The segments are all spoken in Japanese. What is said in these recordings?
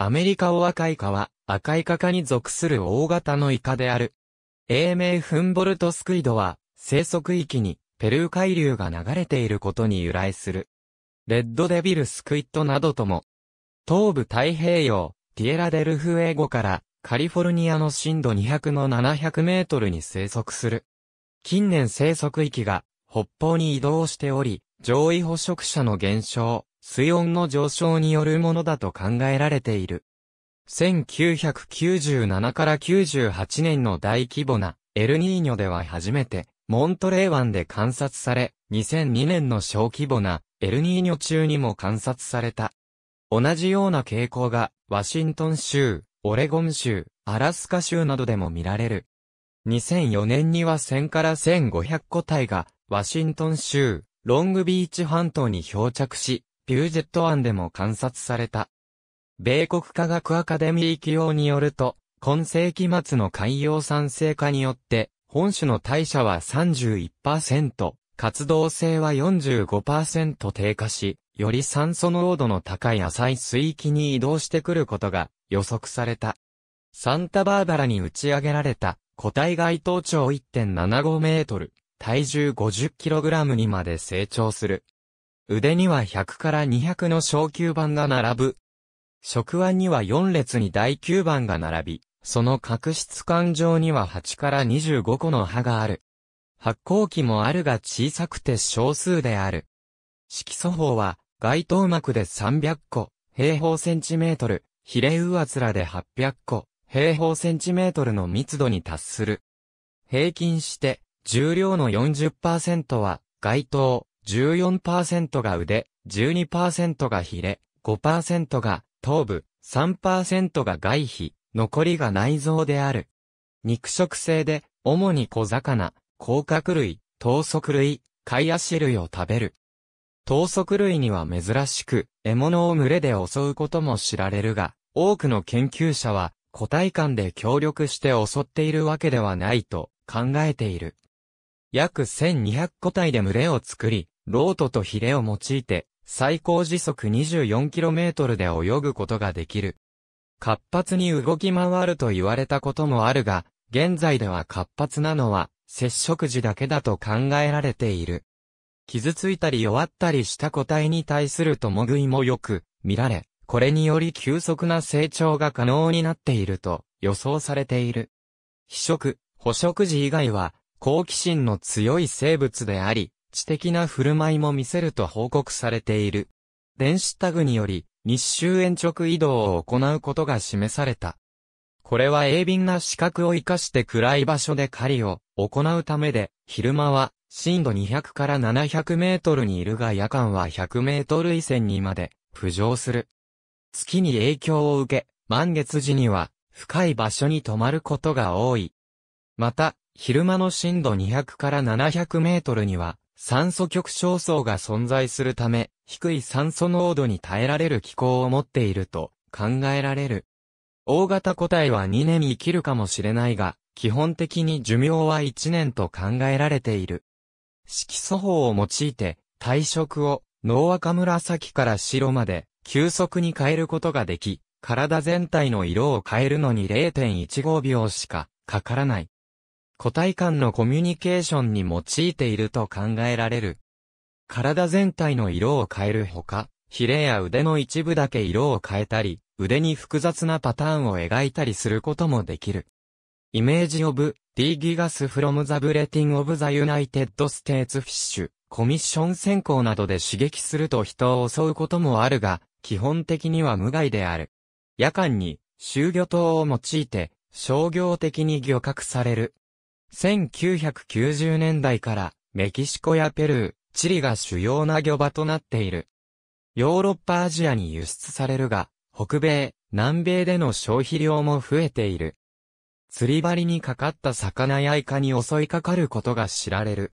アメリカオアカイカは、赤イカ科に属する大型のイカである。英名フンボルトスクイドは、生息域に、ペルー海流が流れていることに由来する。レッドデビルスクイットなどとも、東部太平洋、ティエラデルフエゴから、カリフォルニアの深度200の700メートルに生息する。近年生息域が、北方に移動しており、上位捕食者の減少、水温の上昇によるものだと考えられている。1997から98年の大規模なエルニーニョでは初めてモントレー湾で観察され、2002年の小規模なエルニーニョ中にも観察された。同じような傾向がワシントン州、オレゴン州、アラスカ州などでも見られる。2004年には1000から1500個体がワシントン州、ロングビーチ半島に漂着し、ピュージェット湾でも観察された。米国科学アカデミー企業によると、今世紀末の海洋酸性化によって、本種の代謝は31%、活動性は45%低下し、より酸素濃度の高い浅い水域に移動してくることが予測された。サンタバーバラに打ち上げられた個体外頭長1.75メートル、体重 50kg にまで成長する腕には100から200の小球盤が並ぶ。触腕には4列に大球盤が並び、その角質管上には8から25個の歯がある。発光器もあるが小さくて少数である。色素法は、外頭膜で300個、平方センチメートル、ヒレウアツラで800個、平方センチメートルの密度に達する。平均して、重量の40%は、外頭、14%が腕、12%がヒレ、5%が頭部、3%が外皮、残りが内臓である。肉食性で、主に小魚、甲殻類、糖足類、貝足類を食べる。糖足類には珍しく、獲物を群れで襲うことも知られるが、多くの研究者は、個体間で協力して襲っているわけではないと考えている。約1200個体で群れを作り、ロートとヒレを用いて、最高時速 24km で泳ぐことができる。活発に動き回ると言われたこともあるが、現在では活発なのは、接触時だけだと考えられている。傷ついたり弱ったりした個体に対する共食いもよく見られ、これにより急速な成長が可能になっていると予想されている。非食、捕食時以外は好奇心の強い生物であり、知的な振る舞いも見せると報告されている。電子タグにより、日周延直移動を行うことが示された。これは鋭敏な視覚を活かして暗い場所で狩りを行うためで、昼間は深度200から700メートルにいるが夜間は100メートル以前にまで浮上する。月に影響を受け、満月時には深い場所に泊まることが多い。また、昼間の深度200から700メートルには酸素極小層が存在するため、低い酸素濃度に耐えられる気候を持っていると考えられる。大型個体は2年生きるかもしれないが、基本的に寿命は1年と考えられている。色素法を用いて、体色を、脳赤紫から白まで、急速に変えることができ、体全体の色を変えるのに0.15秒しかかからない。個体間のコミュニケーションに用いていると考えられる。体全体の色を変えるほか、ヒレや腕の一部だけ色を変えたり、腕に複雑なパターンを描いたりすることもできる。イメージオブ、ィギガスフロムザブレティンオブザユナイテッドステーツフィッシュ、コミッション選考などで刺激すると人を襲うこともあるが、基本的には無害である。夜間に、集魚灯を用いて、商業的に漁獲される1990年代からメキシコやペルー、チリが主要な漁場となっている。ヨーロッパアジアに輸出されるが、北米、南米での消費量も増えている。釣り針にかかった魚やイカに襲いかかることが知られる。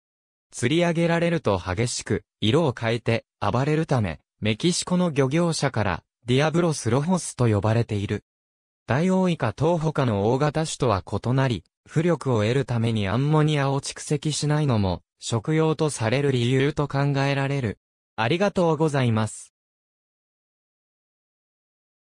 釣り上げられると激しく、色を変えて暴れるため、メキシコの漁業者からディアブロスロホスと呼ばれている。ダイオウイカ等他の大型種とは異なり、浮力を得るためにアンモニアを蓄積しないのも、食用とされる理由と考えられる。ありがとうございます。